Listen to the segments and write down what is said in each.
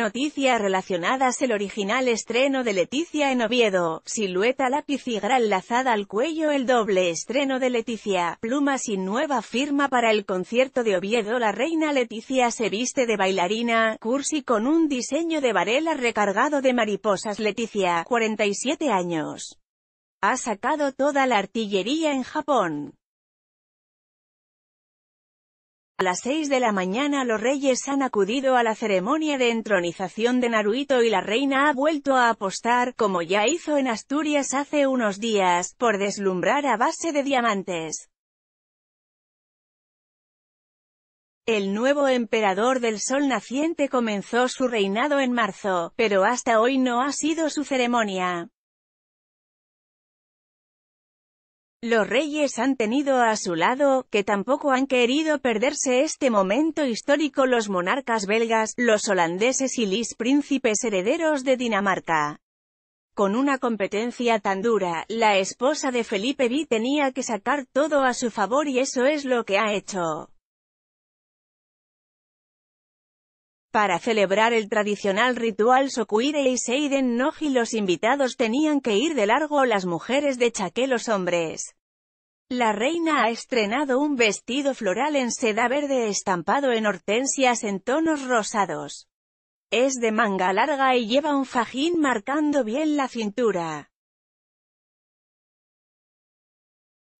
Noticias relacionadas El original estreno de Leticia en Oviedo, silueta lápiz y gran lazada al cuello El doble estreno de Leticia, plumas y nueva firma para el concierto de Oviedo La reina Leticia se viste de bailarina, cursi con un diseño de varela recargado de mariposas Leticia, 47 años. Ha sacado toda la artillería en Japón. A las 6 de la mañana los reyes han acudido a la ceremonia de entronización de Naruito y la reina ha vuelto a apostar, como ya hizo en Asturias hace unos días, por deslumbrar a base de diamantes. El nuevo emperador del sol naciente comenzó su reinado en marzo, pero hasta hoy no ha sido su ceremonia. Los reyes han tenido a su lado, que tampoco han querido perderse este momento histórico los monarcas belgas, los holandeses y los príncipes herederos de Dinamarca. Con una competencia tan dura, la esposa de Felipe V tenía que sacar todo a su favor y eso es lo que ha hecho. Para celebrar el tradicional ritual Sokuire y Seiden Noji los invitados tenían que ir de largo las mujeres de chaqué los hombres. La reina ha estrenado un vestido floral en seda verde estampado en hortensias en tonos rosados. Es de manga larga y lleva un fajín marcando bien la cintura.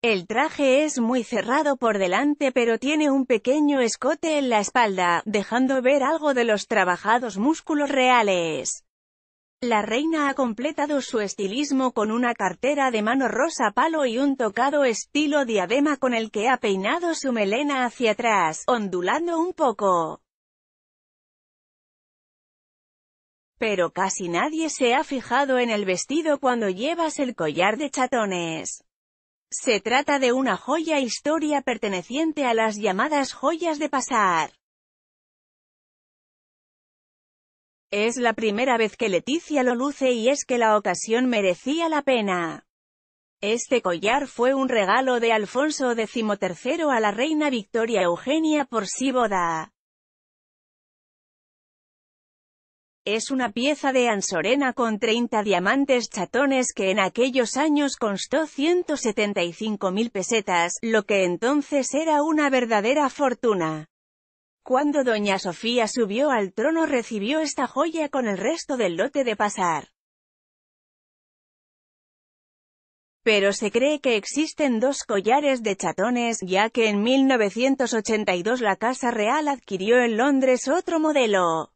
El traje es muy cerrado por delante pero tiene un pequeño escote en la espalda, dejando ver algo de los trabajados músculos reales. La reina ha completado su estilismo con una cartera de mano rosa palo y un tocado estilo diadema con el que ha peinado su melena hacia atrás, ondulando un poco. Pero casi nadie se ha fijado en el vestido cuando llevas el collar de chatones. Se trata de una joya historia perteneciente a las llamadas joyas de pasar. Es la primera vez que Leticia lo luce y es que la ocasión merecía la pena. Este collar fue un regalo de Alfonso XIII a la reina Victoria Eugenia por sí boda. Es una pieza de ansorena con 30 diamantes chatones que en aquellos años costó 175.000 pesetas, lo que entonces era una verdadera fortuna. Cuando doña Sofía subió al trono recibió esta joya con el resto del lote de pasar. Pero se cree que existen dos collares de chatones, ya que en 1982 la Casa Real adquirió en Londres otro modelo.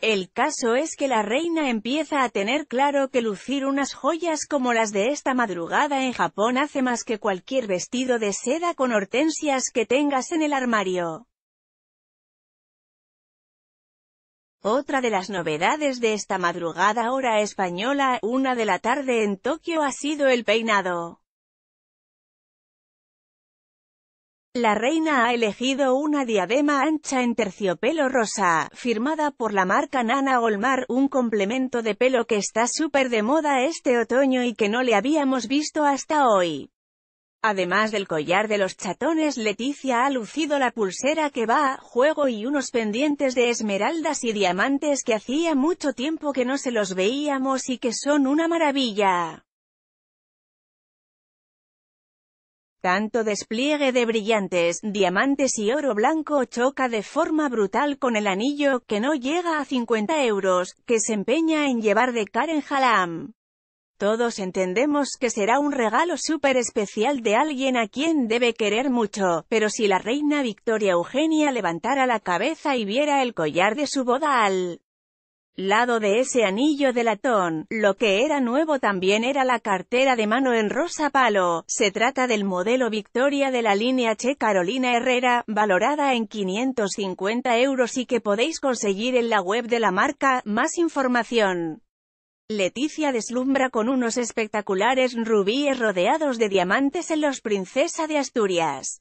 El caso es que la reina empieza a tener claro que lucir unas joyas como las de esta madrugada en Japón hace más que cualquier vestido de seda con hortensias que tengas en el armario. Otra de las novedades de esta madrugada hora española, una de la tarde en Tokio ha sido el peinado. La reina ha elegido una diadema ancha en terciopelo rosa, firmada por la marca Nana Olmar, un complemento de pelo que está súper de moda este otoño y que no le habíamos visto hasta hoy. Además del collar de los chatones Leticia ha lucido la pulsera que va a juego y unos pendientes de esmeraldas y diamantes que hacía mucho tiempo que no se los veíamos y que son una maravilla. Tanto despliegue de brillantes, diamantes y oro blanco choca de forma brutal con el anillo, que no llega a 50 euros, que se empeña en llevar de Karen Halam. Todos entendemos que será un regalo súper especial de alguien a quien debe querer mucho, pero si la reina Victoria Eugenia levantara la cabeza y viera el collar de su boda al lado de ese anillo de latón, lo que era nuevo también era la cartera de mano en rosa palo, se trata del modelo Victoria de la línea Che Carolina Herrera, valorada en 550 euros y que podéis conseguir en la web de la marca, más información. Leticia deslumbra con unos espectaculares rubíes rodeados de diamantes en los Princesa de Asturias.